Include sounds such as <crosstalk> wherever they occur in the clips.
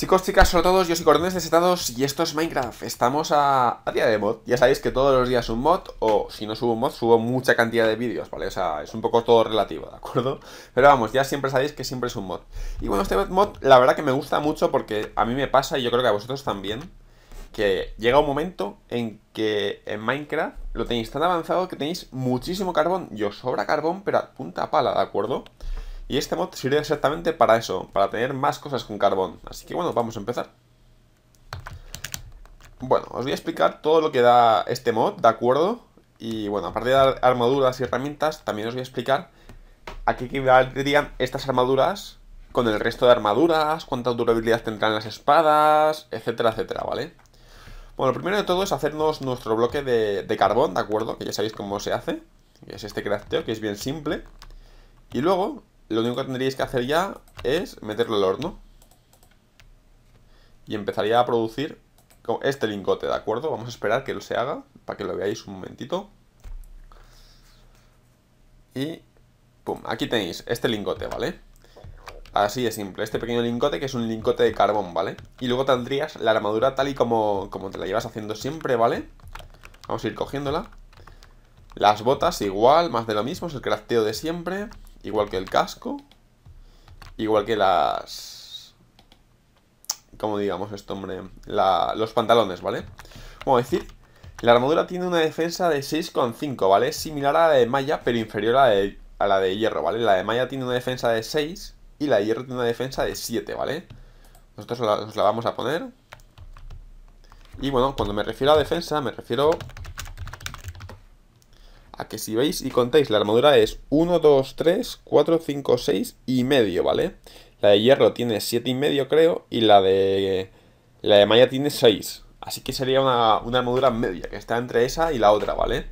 Chicos, chicas, sobre todos, yo soy Cordones Desetados y esto es Minecraft. Estamos a, día de mod. Ya sabéis que todos los días un mod, o si no subo un mod, subo mucha cantidad de vídeos, ¿vale? O sea, es un poco todo relativo, ¿de acuerdo? Pero vamos, ya siempre sabéis que siempre es un mod. Y bueno, este mod, la verdad que me gusta mucho porque a mí me pasa, y yo creo que a vosotros también, que llega un momento en que en Minecraft lo tenéis tan avanzado que tenéis muchísimo carbón. Y os sobra carbón, pero a punta pala, ¿de acuerdo? Y este mod sirve exactamente para eso, para tener más cosas con carbón. Así que bueno, vamos a empezar. Bueno, os voy a explicar todo lo que da este mod, ¿de acuerdo? Y bueno, aparte de armaduras y herramientas, también os voy a explicar a qué equivaldrían estas armaduras con el resto de armaduras, cuánta durabilidad tendrán las espadas, etcétera, etcétera, ¿vale? Bueno, lo primero de todo es hacernos nuestro bloque de, de carbón, ¿de acuerdo? Que ya sabéis cómo se hace. Es este crafteo, que es bien simple. Y luego lo único que tendríais que hacer ya es meterlo al horno. Y empezaría a producir este lingote, ¿de acuerdo? Vamos a esperar que lo se haga, para que lo veáis un momentito. Y, pum, aquí tenéis este lingote, ¿vale? Así de simple, este pequeño lingote que es un lingote de carbón, ¿vale? Y luego tendrías la armadura tal y como, como te la llevas haciendo siempre, ¿vale? Vamos a ir cogiéndola. Las botas igual, más de lo mismo, es el crafteo de siempre. Igual que el casco. Igual que las... ¿Cómo digamos esto, hombre? los pantalones, ¿vale? Vamos a decir, la armadura tiene una defensa de 6,5, ¿vale? Es similar a la de malla, pero inferior a la de, hierro, ¿vale? La de malla tiene una defensa de 6 y la de hierro tiene una defensa de 7, ¿vale? Nosotros la, la vamos a poner. Y bueno, cuando me refiero a defensa, me refiero que si veis y contáis, la armadura es 1, 2, 3, 4, 5, 6 y medio, ¿vale? La de hierro tiene 7 y medio, creo, y la de. La de malla tiene 6. Así que sería una, una, armadura media, que está entre esa y la otra, ¿vale?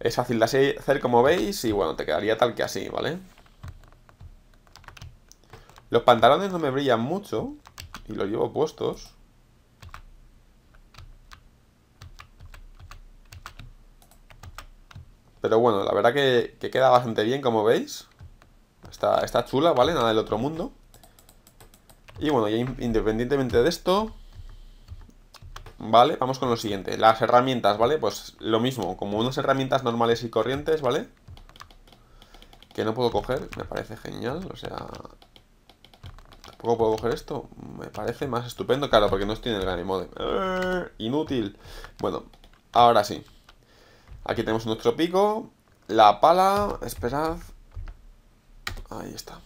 Es fácil de hacer como veis y bueno, te quedaría tal que así, ¿vale? Los pantalones no me brillan mucho y los llevo puestos. Pero bueno, la verdad que, queda bastante bien, como veis. Está, chula, ¿vale? Nada del otro mundo. Y bueno, ya independientemente de esto, ¿vale? Vamos con lo siguiente. Las herramientas, ¿vale? Pues lo mismo, como unas herramientas normales y corrientes, ¿vale? Que no puedo coger, me parece genial, o sea... Tampoco puedo coger esto, me parece más estupendo, claro, porque no estoy en el Ganymode. ¡Eh! Inútil. Bueno, ahora sí. Aquí tenemos nuestro pico. La pala, esperad. Ahí está.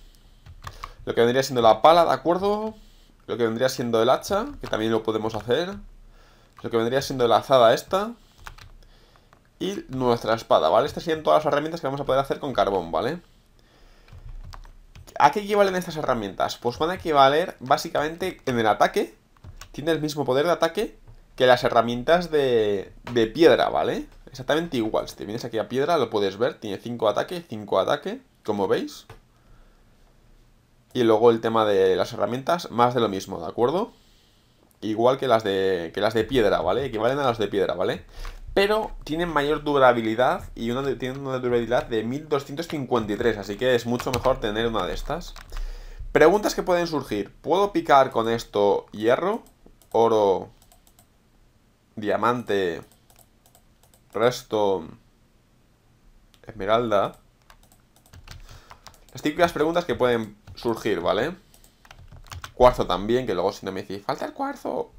Lo que vendría siendo la pala, ¿de acuerdo? Lo que vendría siendo el hacha, que también lo podemos hacer. Lo que vendría siendo la azada esta. Y nuestra espada, ¿vale? Estas serían todas las herramientas que vamos a poder hacer con carbón, ¿vale? ¿A qué equivalen estas herramientas? Pues van a equivaler básicamente en el ataque. Tiene el mismo poder de ataque que las herramientas de, de piedra, ¿vale? exactamente igual. Si te vienes aquí a piedra, lo puedes ver. Tiene 5 ataque, 5 ataque, como veis. Y luego el tema de las herramientas, más de lo mismo, ¿de acuerdo? Igual que las de, que las de piedra, ¿vale? Equivalen a las de piedra, ¿vale? Pero tienen mayor durabilidad y una de, tienen una durabilidad de 1253, así que es mucho mejor tener una de estas. Preguntas que pueden surgir. ¿Puedo picar con esto hierro, oro, diamante, resto Esmeralda. Las típicas preguntas que pueden surgir, ¿vale? Cuarzo también, que luego si no me decís, falta el cuarzo.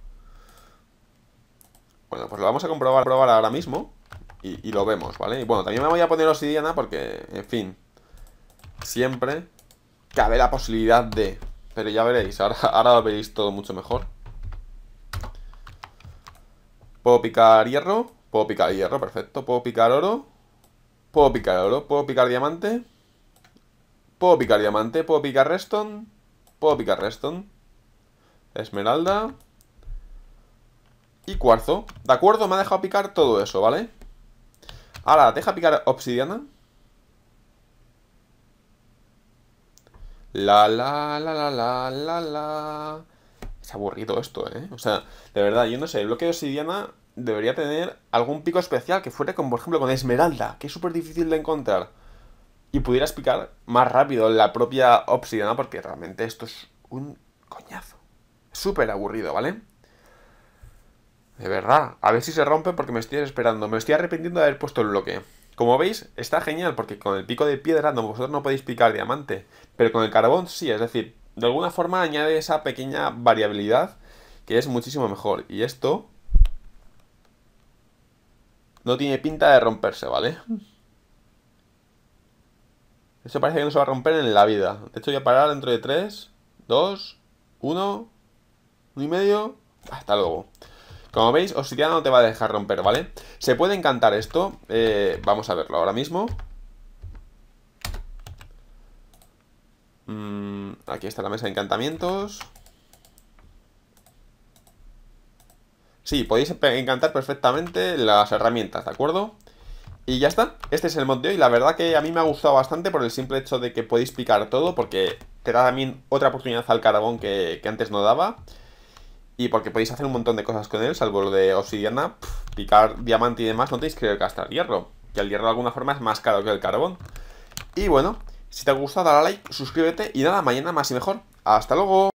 Bueno, pues lo vamos a comprobar probar ahora mismo y, lo vemos, ¿vale? Y bueno, también me voy a poner obsidiana porque, en fin, siempre cabe la posibilidad de... Pero ya veréis, ahora, <laughs> ahora lo veréis todo mucho mejor. Puedo picar hierro. Puedo picar hierro, perfecto. Puedo picar oro. Puedo picar oro. Puedo picar diamante. Puedo picar diamante. Puedo picar redstone. Puedo picar redstone. Esmeralda. Y cuarzo. De acuerdo, me ha dejado picar todo eso, ¿vale? Ahora, deja picar obsidiana. La, la, la, la, la, la, la. Es aburrido esto, ¿eh? O sea, de verdad, yo no sé, el bloque de obsidiana debería tener algún pico especial que fuera como por ejemplo con esmeralda, que es súper difícil de encontrar. Y pudiera explicar más rápido la propia obsidiana porque realmente esto es un coñazo. Súper aburrido, ¿vale? De verdad, a ver si se rompe porque me estoy esperando. Me estoy arrepintiendo de haber puesto el bloque. Como veis, está genial porque con el pico de piedra no, vosotros no podéis picar diamante, pero con el carbón sí, es decir, de alguna forma añade esa pequeña variabilidad que es muchísimo mejor. Y esto no tiene pinta de romperse, ¿vale? Eso parece que no se va a romper en la vida. De hecho, voy a parar dentro de 3, 2, 1, 1 y medio. Hasta luego. Como veis, obsidiana no te va a dejar romper, ¿vale? Se puede encantar esto. Eh, vamos a verlo ahora mismo. Mm, aquí está la mesa de encantamientos. Sí, podéis encantar perfectamente las herramientas, ¿de acuerdo? Y ya está, este es el mod de hoy, la verdad que a mí me ha gustado bastante por el simple hecho de que podéis picar todo, porque te da también otra oportunidad al carbón que, antes no daba, y porque podéis hacer un montón de cosas con él, salvo lo de obsidiana, picar diamante y demás, no tenéis que gastar hierro, que el hierro de alguna forma es más caro que el carbón. Y bueno, si te ha gustado dale like, suscríbete y nada, mañana más y mejor. ¡Hasta luego!